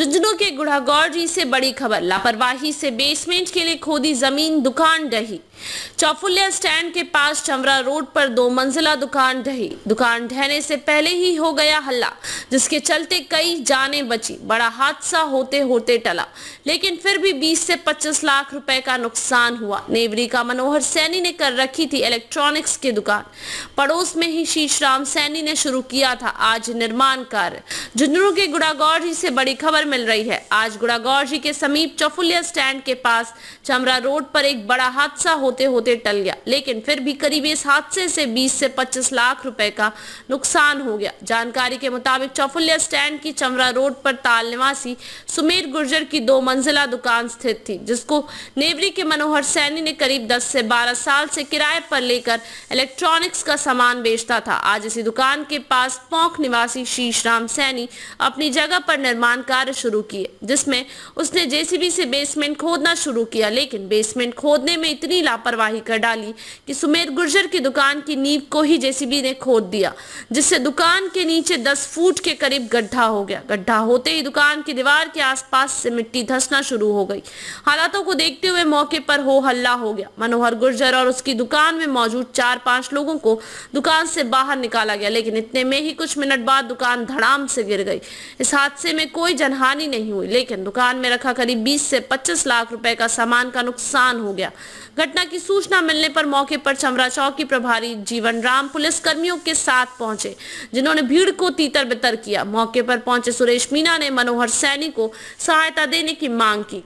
झुंझुनू के गुढ़ागौर से बड़ी खबर लापरवाही से बेसमेंट के लिए खोदी जमीन दुकान ढही चौफुलिया स्टैंड के पास चमरा रोड पर दो मंजिला दुकान ढही दुकान ढहने से पहले ही हो गया हल्ला जिसके चलते कई जाने बची बड़ा हादसा होते होते टला लेकिन फिर भी 20 से 25 लाख रुपए का नुकसान हुआ नेवरी का मनोहर सैनी ने कर रखी थी इलेक्ट्रॉनिक्स की दुकान पड़ोस में ही शीश सैनी ने शुरू किया था आज निर्माण कार्य झुंझुनू के गुड़ागौर जी से बड़ी खबर मिल रही है आज गुड़ागौर जी के समीप चौफुलिया स्टैंड के पास चमरा रोड पर एक बड़ा हादसा होते होते टल गया लेकिन फिर भी करीब इस हादसे से 20 से 25 लाख रुपए का नुकसान हो गया जानकारी के मुताबिक चौफुलिया स्टैंड की चमरा रोड पर ताल निवासी सुमेर गुर्जर की दो मंजिला दुकान स्थित थी जिसको नेवरी के मनोहर सैनी ने करीब दस से बारह साल से किराए पर लेकर इलेक्ट्रॉनिक्स का सामान बेचता था आज इसी दुकान के पास पोंख निवासी शीश राम सैनी यानी अपनी जगह पर निर्माण कार्य शुरू किए जिसमें उसने जेसीबी से बेसमेंट खोदना शुरू किया लेकिन बेसमेंट खोदने में इतनी लापरवाही कर डाली कि सुमेर गुर्जर की दुकान की नींव को ही जेसीबी ने खोद दिया जिससे दुकान के नीचे दस फुट के करीब गड्ढा हो गया गड्ढा होते ही दुकान की दीवार के आसपास से मिट्टी धसना शुरू हो गई हालातों को देखते हुए मौके पर हो हल्ला हो गया मनोहर गुर्जर और उसकी दुकान में मौजूद चार पांच लोगों को दुकान से बाहर निकाला गया लेकिन इतने में ही कुछ मिनट बाद दुकान धड़ाम से गिर गई इस हादसे में कोई जनहानि नहीं हुई लेकिन दुकान में रखा करीब 20 से 25 लाख रुपए का सामान का नुकसान हो गया घटना की सूचना मिलने पर मौके पर चमरा चौक की प्रभारी जीवन राम पुलिस कर्मियों के साथ पहुंचे जिन्होंने भीड़ को तीतर बितर किया मौके पर पहुंचे सुरेश मीना ने मनोहर सैनी को सहायता देने की मांग की